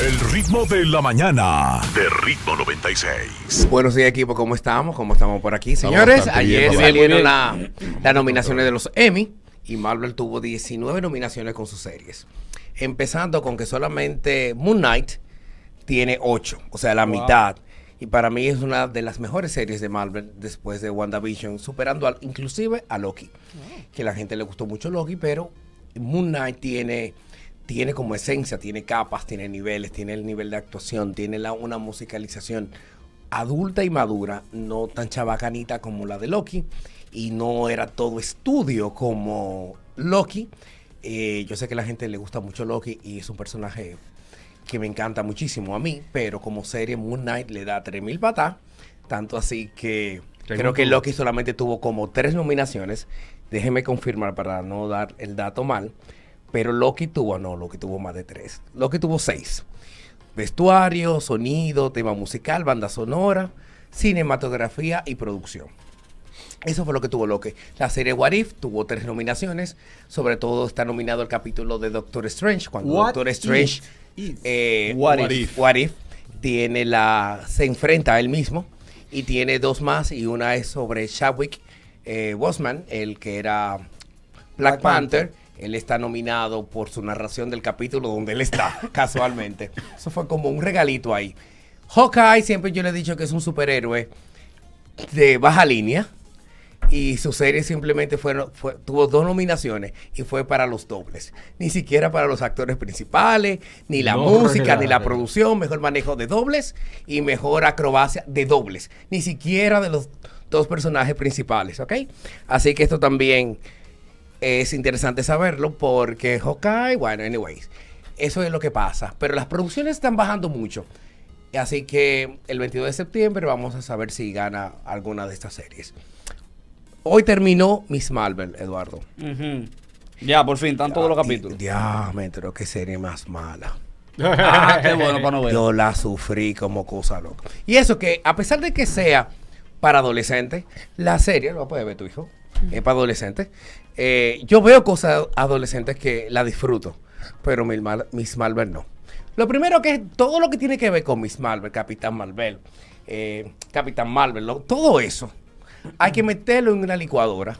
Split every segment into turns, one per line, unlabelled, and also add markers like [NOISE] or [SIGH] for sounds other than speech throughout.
El ritmo de la mañana. De ritmo 96. Buenos días, equipo. ¿Cómo estamos? ¿Cómo estamos por aquí, señores? Ayer salieron las nominaciones de los Emmy y Marvel tuvo 19 nominaciones con sus series. Empezando con que solamente Moon Knight tiene 8, o sea, la mitad. Y para mí es una de las mejores series de Marvel después de WandaVision, superando inclusive a Loki. Que a la gente le gustó mucho Loki, pero Moon Knight tiene tiene como esencia, tiene capas, tiene niveles, tiene el nivel de actuación, tiene una musicalización adulta y madura, no tan chabacanita como la de Loki, y no era todo estudio como Loki. Eh, yo sé que a la gente le gusta mucho Loki y es un personaje que me encanta muchísimo a mí, pero como serie Moon Knight le da 3.000 patas, tanto así que creo que Loki solamente tuvo como tres nominaciones. Déjeme confirmar para no dar el dato mal pero Loki tuvo, no, Loki tuvo más de tres. Loki tuvo seis. Vestuario, sonido, tema musical, banda sonora, cinematografía y producción. Eso fue lo que tuvo Loki. La serie What If tuvo tres nominaciones. Sobre todo está nominado el capítulo de Doctor Strange. Cuando Doctor Strange. Eh, What, if, tiene la. se enfrenta a él mismo. Y tiene dos más. Y una es sobre Chadwick eh, Bosman, el que era
Black, Panther
él está nominado por su narración del capítulo donde él está, [LAUGHS] casualmente. Eso fue como un regalito ahí. Hawkeye, siempre yo le he dicho que es un superhéroe de baja línea. Y su serie simplemente tuvo dos nominaciones y fue para los dobles. Ni siquiera para los actores principales, ni la música, ni la producción, mejor manejo de dobles y mejor acrobacia de dobles. Ni siquiera de los dos personajes principales, ¿ok? Así que esto también es interesante saberlo porque Hawkeye, bueno, anyways, eso es lo que pasa. Pero las producciones están bajando mucho. Así que el 22 de septiembre vamos a saber si gana alguna de estas series. Hoy terminó Miss Marvel, Eduardo. Ya, por fin, están todos los capítulos. diámetro qué que serie más mala. [LAUGHS] Ah, qué bueno para no ver. Yo la sufrí como cosa loca. Y eso que, a pesar de que sea para adolescentes, la serie, lo puede ver tu hijo, es para adolescentes, eh, yo veo cosas adolescentes que la disfruto, pero Miss, Mar Marvel no. Lo primero que es todo lo que tiene que ver con Miss Marvel, Capitán Marvel, eh, Capitán Marvel, todo eso, hay que meterlo en una licuadora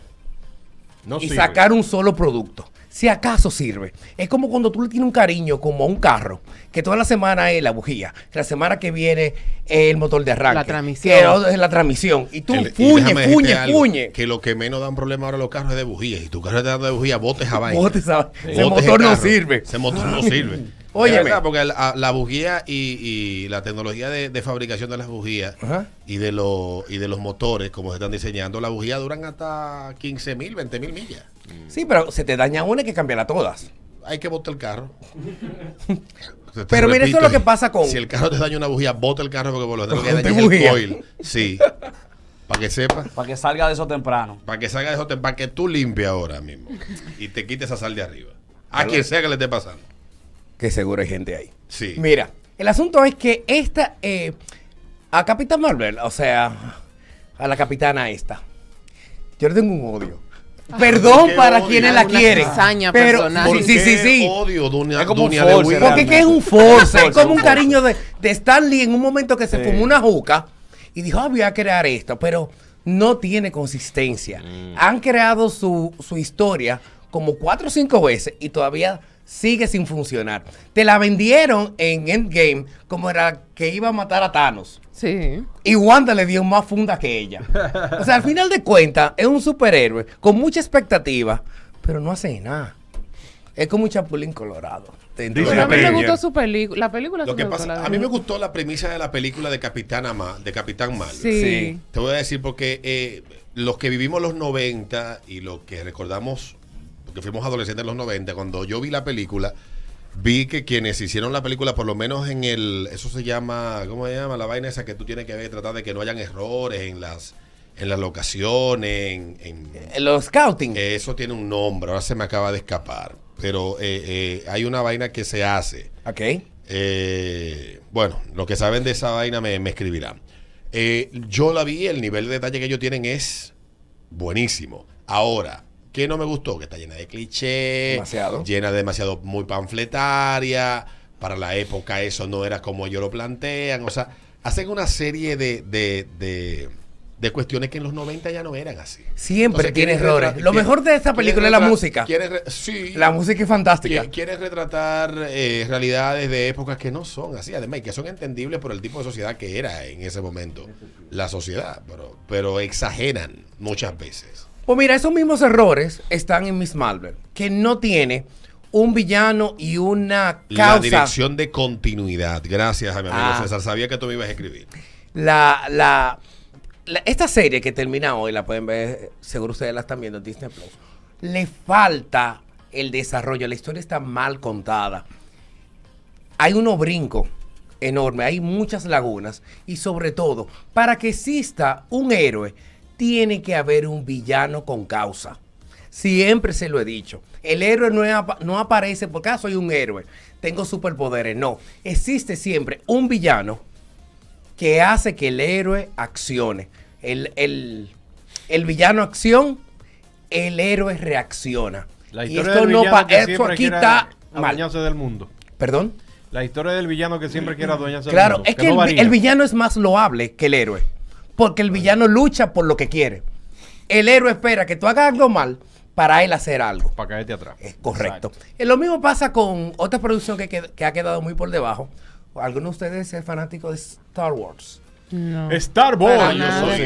y sacar un solo producto si acaso sirve. Es como cuando tú le tienes un cariño como a un carro, que toda la semana es la bujía, la semana que viene es el motor de arranque. La transmisión. Que es la
transmisión. Y tú puñe, puñe, puñe. Que lo que menos da un problema ahora los carros es de bujía. Y tu carro está dando de bujía, botes a vaina. Botes Ese motor no sirve. Ese motor no sirve. Oye, [LAUGHS] porque la, bujía y, la tecnología de, fabricación de las bujías y de, los y de los motores, como se están diseñando, las bujías duran hasta 15 mil, 20 mil millas. Mm. Sí, pero se te daña una y hay que cambiarla todas. Hay que botar el carro. [LAUGHS] pero mira, eso es lo que pasa con. Si el carro te daña una bujía, bota el carro porque por lo que daña el coil. Sí. Para que sepa. Para que salga de eso temprano. Para que salga de eso temprano. Para que tú limpies ahora mismo. Y te quites esa sal de arriba. A quien sea que le esté pasando. Que seguro hay gente ahí. Sí.
Mira, el asunto es que esta. Eh, a Capitán Marvel, o sea, a la capitana esta. Yo le tengo un odio. [LAUGHS] Perdón para quienes la quieren. Pero ¿Por sí, sí, sí.
Odio, doña, es Porque es un force, es como un cariño
de, de Stanley en un momento que se fumó una juca y dijo, ah, voy a crear esto, pero no tiene consistencia. Mm. Han creado su, su historia como cuatro o cinco veces y todavía sigue sin funcionar. Te la vendieron en Endgame como era que iba a matar a Thanos. Sí. Y Wanda le dio más funda que ella. O sea, al final de cuentas, es un superhéroe con mucha expectativa, pero no hace nada. Es como un chapulín colorado.
Dice a mí me gustó
su película. La película A mí me
gustó la premisa de la película de Capitán, Mal de Capitán Mal. Sí. Te voy a decir porque eh, los que vivimos los 90 y los que recordamos, porque fuimos adolescentes en los 90, cuando yo vi la película, vi que quienes hicieron la película, por lo menos en el, eso se llama, ¿cómo se llama? La vaina esa que tú tienes que ver, tratar de que no hayan errores en las, en las locaciones, en, en, los scouting. Eso tiene un nombre, ahora se me acaba de escapar, pero eh, eh, hay una vaina que se hace. Ok. Eh, bueno, los que saben de esa vaina me, me escribirán. yo la vi, el nivel de detalle que ellos tienen es buenísimo. Ahora, que no me gustó, que está llena de clichés, llena de demasiado muy panfletaria, para la época eso no era como ellos lo plantean, o sea, hacen una serie de, de, de, cuestiones que en los 90 ya no eran así. Siempre tiene errores. Lo mejor de esta película es la música. la música es fantástica. quiere retratar eh, realidades de épocas que no son así, además, y que son entendibles por el tipo de sociedad que era en ese momento la sociedad, pero, pero exageran muchas veces.
Pues mira, esos mismos errores están en Miss Marvel, que no tiene un villano y una causa. La dirección
de continuidad. Gracias a mi amigo ah. César. Sabía que tú me ibas a escribir.
La, esta serie que termina hoy, la pueden ver, seguro ustedes la están viendo en Disney Plus. Le falta el desarrollo. La historia está mal contada. Hay unos brinco enorme, hay muchas lagunas. Y sobre todo, para que exista un héroe tiene que haber un villano con causa. Siempre se lo he dicho. El héroe no, aparece porque ah, soy un héroe, tengo superpoderes. No, existe siempre un villano que hace que el héroe accione. El, villano acción, el héroe reacciona.
La historia esto del que del mundo. ¿Perdón? La historia del villano que siempre quiere adueñarse claro, del mundo. Claro, es que, el
villano es más loable que el héroe porque el villano lucha por lo que quiere. El héroe espera que tú hagas algo mal para él hacer algo. Para caerte atrás. Es correcto. Eh, lo mismo pasa con otra producción que, ha quedado muy por debajo. ¿Alguno de ustedes es fanático de Star Wars? No. Star Wars.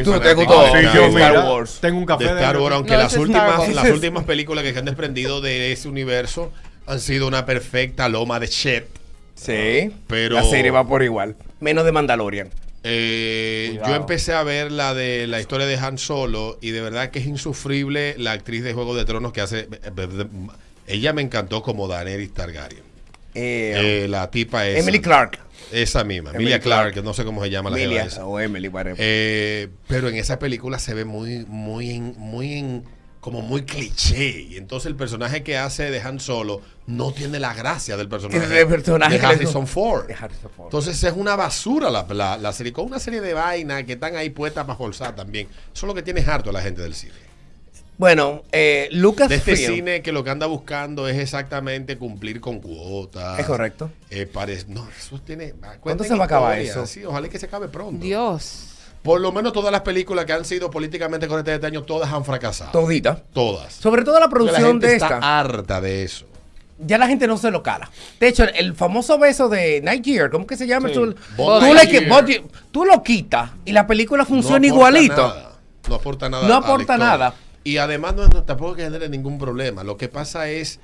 Yo soy Star Wars. Tengo un café de Star Wars, aunque las últimas las últimas
películas que se han desprendido de ese universo han sido una perfecta loma de shit. Sí. Pero la serie va por igual, menos de Mandalorian. Eh, yo empecé a ver la de la historia de Han Solo y de verdad que es insufrible la actriz de Juego de Tronos que hace. Eh, eh, ella me encantó como Daenerys Targaryen. Eh, la tipa es. Emily Clark. Esa misma, Emilia Clark, no sé cómo se llama la Emilia, O Emily, pero en esa película se ve muy, muy, muy en como muy cliché. Y entonces el personaje que hace de Han Solo no tiene la gracia del personaje, de, Harrison Ford. Entonces es una basura la, la, la serie, con una serie de vainas que están ahí puestas para forzar también. Eso lo que tiene harto a la gente del cine. Bueno, eh, Lucas. De este cine que lo que anda buscando es exactamente cumplir con cuotas. Es correcto. Eh, no, eso tiene. ¿Cuándo se va a acabar eso? Sí, ojalá que se acabe pronto. Dios. Por lo menos todas las películas que han sido políticamente correctas este año, todas han fracasado. Toditas. Todas. Sobre todo la producción la gente de está harta de eso. Ya la gente no se lo cala. De hecho, el, famoso beso de Nightyear, ¿cómo que se llama? Tú, lo quitas y la
película funciona igualito.
No aporta nada. No aporta nada. Y además no, no tampoco genera ningún problema. Lo que pasa es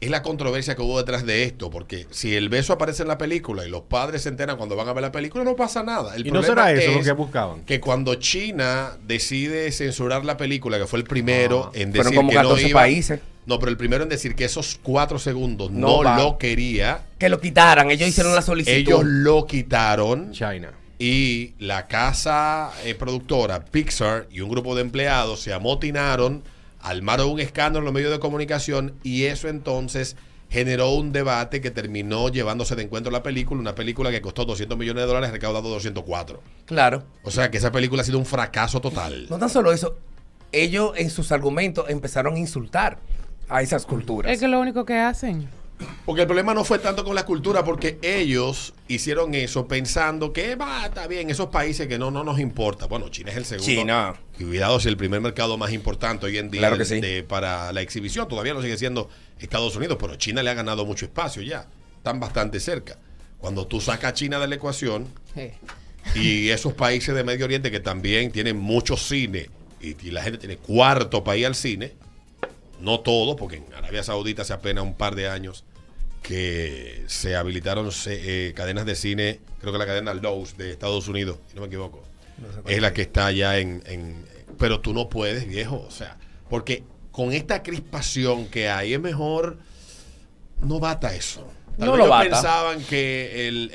es la controversia que hubo detrás de esto, porque si el beso aparece en la película y los padres se enteran cuando van a ver la película, no pasa nada. El y no será eso lo que buscaban. Que cuando China decide censurar la película, que fue el primero ah. en decir como que no iba, países. No, pero el primero en decir que esos cuatro segundos no, lo quería. Que lo quitaran, ellos hicieron la solicitud. Ellos lo quitaron. China. Y la casa eh, productora, Pixar, y un grupo de empleados se amotinaron armaron un escándalo en los medios de comunicación y eso entonces generó un debate que terminó llevándose de encuentro la película, una película que costó 200 millones de dólares, recaudado 204. Claro. O sea que esa película ha sido un fracaso total.
No tan solo eso, ellos en sus argumentos empezaron a insultar a esas culturas. Es que lo único que hacen.
Porque el problema no fue tanto con la cultura, porque ellos hicieron eso pensando que va, está bien, esos países que no, no nos importa. Bueno, China es el segundo. China. Y cuidado, es el primer mercado más importante hoy en día para la exhibición. Todavía lo sigue siendo Estados Unidos, pero China le ha ganado mucho espacio ya. Están bastante cerca. Cuando tú sacas a China de la ecuación y esos países de Medio Oriente que también tienen mucho cine y, la gente tiene cuarto país al cine no todo, porque en Arabia Saudita hace apenas un par de años que se habilitaron eh, cadenas de cine, creo que la cadena Lowe's de Estados Unidos, si no me equivoco, es la que está allá en, Pero tú no puedes, viejo, o sea, porque con esta crispación que hay es mejor no bata eso.
no lo pensaban
que el,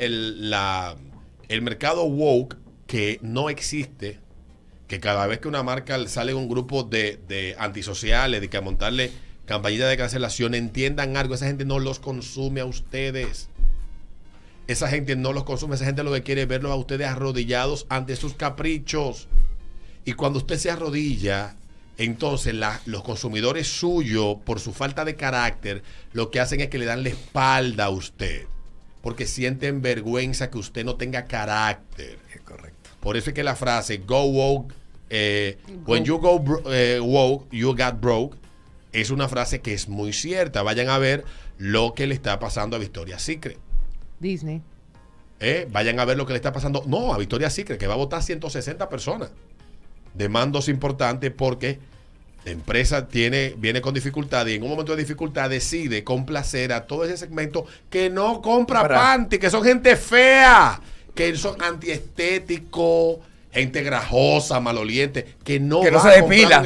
el mercado woke que no existe que cada vez que una marca sale un grupo de, antisociales, de que montarle campañita de cancelación, entiendan algo, esa gente no los consume a ustedes. Esa gente no los consume, esa gente lo que quiere es verlos a ustedes arrodillados ante sus caprichos. Y cuando usted se arrodilla, entonces la, los consumidores suyos, por su falta de carácter, lo que hacen es que le dan la espalda a usted. Porque sienten vergüenza que usted no tenga carácter. Es correcto. Por eso es que la frase go woke, eh, when you go eh, woke, you got broke, es una frase que es muy cierta. Vayan a ver lo que le está pasando a Victoria Secret. Disney. Eh, vayan a ver lo que le está pasando. No, a Victoria Secret, que va a votar 160 personas. Demandos importantes porque la empresa tiene, viene con dificultad y en un momento de dificultad decide complacer a todo ese segmento que no compra panty, que son gente fea, que son antiestéticos, gente grajosa, maloliente, que no, se depila.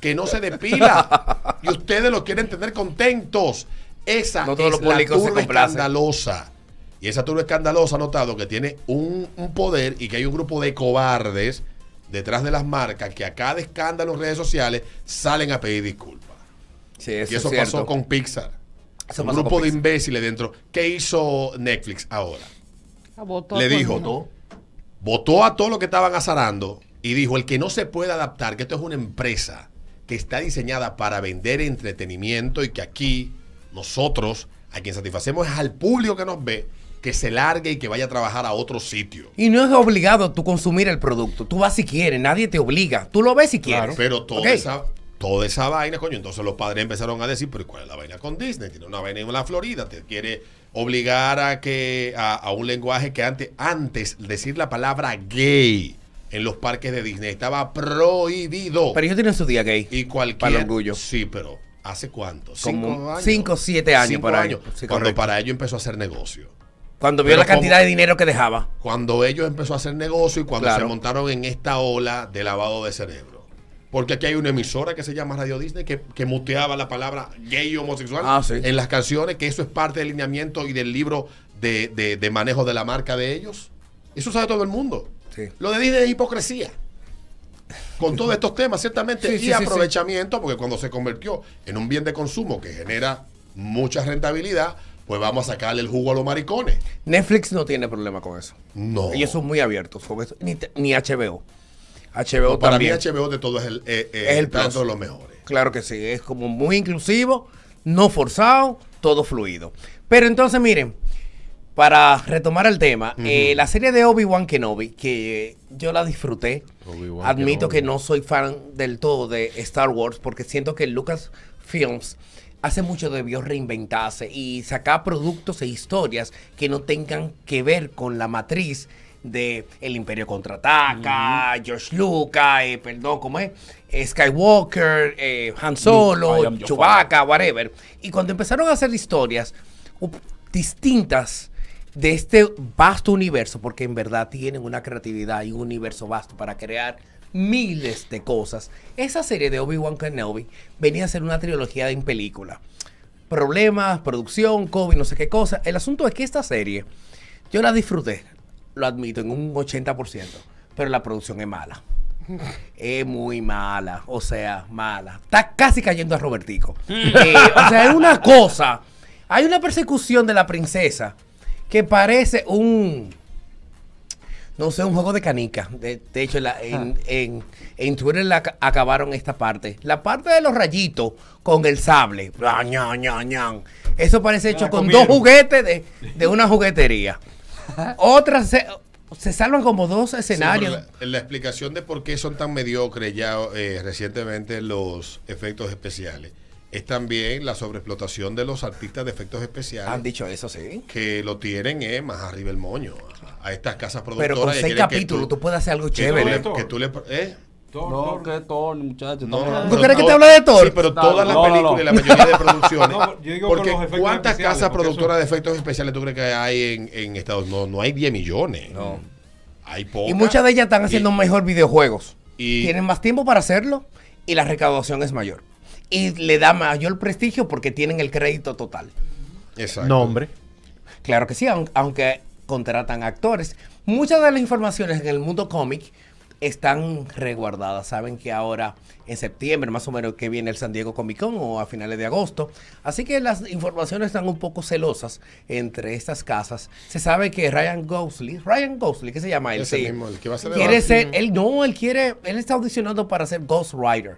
que no se depila. [LAUGHS] y ustedes lo quieren tener contentos. Esa es la turba escandalosa. Y esa turba escandalosa ha notado que tiene un, poder y que hay un grupo de cobardes detrás de las marcas que a cada escándalo en redes sociales salen a pedir disculpas. Sí, eso y eso pasó con Pixar. un grupo de imbéciles dentro. ¿Qué hizo Netflix ahora?
le dijo,
votó a todo lo que estaban azarando y dijo, el que no se puede adaptar, que esto es una empresa que está diseñada para vender entretenimiento y que aquí nosotros, a quien satisfacemos es al público que nos ve, que se largue y que vaya a trabajar a otro sitio. Y no es obligado tú consumir el producto. Tú vas si quieres, nadie te obliga. Tú lo ves si quieres. pero toda, esa, toda esa vaina, coño. Entonces los padres empezaron a decir, pero ¿cuál es la vaina con Disney? Tiene una vaina en la Florida, te quiere obligar a que a, un lenguaje que antes antes decir la palabra gay en los parques de Disney estaba prohibido. Pero ellos tienen su día gay. Y cualquier para el orgullo. Sí, pero ¿hace cuánto? cinco años. Cinco, siete años cuando para ellos empezó a hacer negocio. Cuando vio la cantidad de dinero que dejaba. Cuando ellos empezó a hacer negocio y cuando se montaron en esta ola de lavado de cerebro. Porque aquí hay una emisora que se llama Radio Disney que, que muteaba la palabra gay y homosexual ah, en las canciones, que eso es parte del lineamiento y del libro de, manejo de la marca de ellos. Eso sabe todo el mundo. Lo de Disney es hipocresía. Con todos estos temas, ciertamente, y aprovechamiento, porque cuando se convirtió en un bien de consumo que genera mucha rentabilidad, pues vamos a sacarle el jugo a los maricones. Netflix no tiene problema con eso. No. Ellos son muy abiertos, ni HBO para mí HBO
de todo es el, de los mejores. Claro que sí, es como muy inclusivo, no forzado, todo fluido. Pero entonces, miren, para retomar el tema, eh, la serie de Obi-Wan Kenobi, que yo la disfruté,
admito que
no soy fan del todo de Star Wars, porque siento que Lucas Films hace mucho debió reinventarse y sacar productos e historias que no tengan que ver con la matriz de El Imperio Contraataca, ataca George Lucas, eh, perdón, ¿cómo es? Eh, Skywalker, eh, Han Solo, Chewbacca, whatever. Y cuando empezaron a hacer historias distintas de este vasto universo, porque en verdad tienen una creatividad y un universo vasto para crear miles de cosas. Esa serie de Obi-Wan Kenobi venía a ser una trilogía en película. Problemas, producción, COVID, no sé qué cosa. El asunto es que esta serie yo la disfruté, lo admito, en un 80%, pero la producción es mala. Es muy mala, o sea, mala. Está casi cayendo a Robertico. [LAUGHS] Eh, o sea, es una cosa. Hay una persecución de la princesa que parece un. No sé, un juego de canica. De, hecho, ah. en, en, Twitter la, acabaron esta parte. La parte de los rayitos con el sable. Eso parece hecho ah, con dos juguetes de, de una juguetería. [LAUGHS] Otras, se, salvan como dos escenarios.
la, explicación de por qué son tan mediocres ya eh, recientemente los efectos especiales es también la sobreexplotación de los artistas de efectos especiales. Han dicho eso, sí. Que lo tienen eh, más arriba el moño. A, estas casas productoras. Pero con seis capítulos tú, puedes hacer algo chévere. que tú le eh, no, muchachos. No, ¿Tú crees que te habla de Thor? Sí, pero todas las películas y la mayoría de [LAUGHS] producciones. porque ¿cuántas casas productoras de efectos especiales tú crees que hay en, Estados Unidos? No, no hay 10 millones. No. Hay pocas. Y muchas de ellas están haciendo mejor videojuegos.
Y, Tienen más tiempo para hacerlo y la recaudación es mayor. Y le da mayor prestigio porque tienen el crédito total. Exacto. Nombre. Claro que sí, aunque contratan actores. Muchas de las informaciones en el mundo cómic están resguardadas. Saben que ahora en septiembre más o menos que viene el San Diego Comic Con o a finales de agosto. Así que las informaciones están un poco celosas entre estas casas. Se sabe que Ryan Gosling, Ryan Gosling, ¿qué se llama él? Quiere ser, él no, él quiere, él está audicionando para ser Ghost Rider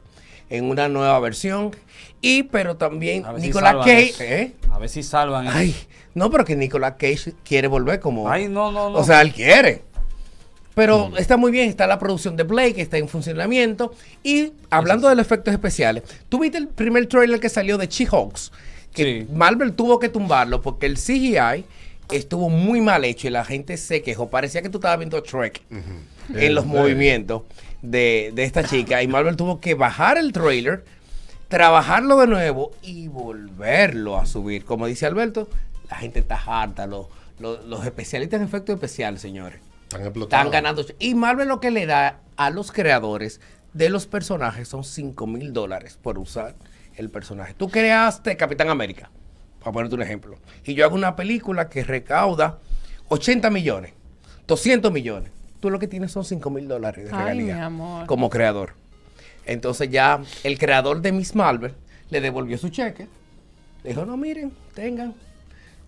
en una nueva versión. Y pero también Nicolas Cage. ¿eh? A ver si salvan. Ay, no, pero que Nicolas Cage quiere volver como. Ay, no, no, no. O sea, él quiere. Pero está muy bien, está la producción de Blake, está en funcionamiento. Y hablando de los efectos especiales, ¿tú viste el primer trailer que salió de She-Hawks? Que Marvel tuvo que tumbarlo porque el CGI estuvo muy mal hecho y la gente se quejó. Parecía que tú estabas viendo Trek en eh, los eh. movimientos de, de, esta chica. Y Marvel tuvo que bajar el trailer, trabajarlo de nuevo y volverlo a subir. Como dice Alberto, la gente está harta. Los, los, los especialistas en efectos especiales, señores. Están explotando. ganando. Y Marvel lo que le da a los creadores de los personajes son 5 mil dólares por usar el personaje. Tú creaste Capitán América, para ponerte un ejemplo. Y yo hago una película que recauda 80 millones, 200 millones. Tú lo que tienes son 5 mil dólares de regalía como creador. Entonces ya el creador de Miss Marvel le devolvió su cheque. Le dijo, no, miren, tengan,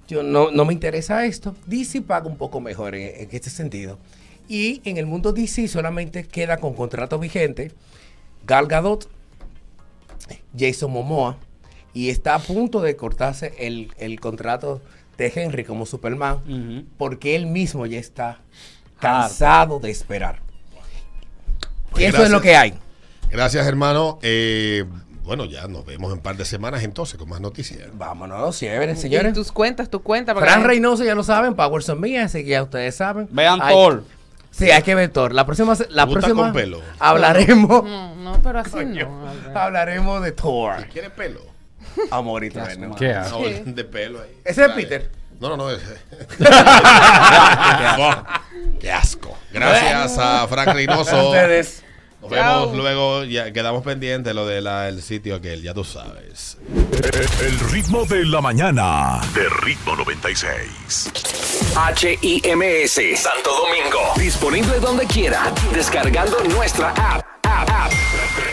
yo no, me interesa esto. DC paga un poco mejor en, este sentido. Y en el mundo DC solamente queda con contrato vigente Gal Gadot, Jason Momoa, y está a punto de cortarse el, contrato de Henry como Superman, porque él mismo ya está cansado de esperar. Pues eso es lo que
hay. Gracias, hermano. Eh, bueno, ya nos vemos en un par de semanas entonces con más noticias. Vámonos, chévere, señores.
tus cuentas, tu cuenta. Fran Reynoso ya lo saben, Power son mías, así que ya ustedes saben. Vean Thor. Sí, hay que ver Thor. La próxima, la próxima pelo? hablaremos. No, pero así no. Hablaremos de Thor. Si pelo. Amorita, [LAUGHS] ¿Qué de pelo ahí. Ese es Peter. No, no, no. Ese. [LAUGHS] [LAUGHS] qué, asco. Gracias a Frank Reynoso. ustedes
luego, ya quedamos pendientes lo del sitio aquel, ya tú sabes.
El ritmo de la mañana, de ritmo 96. h HIMS, Santo Domingo. Disponible
donde quiera, descargando nuestra app, app,
app.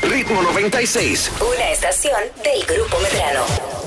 Ritmo 96.
Una estación del Grupo Medrano.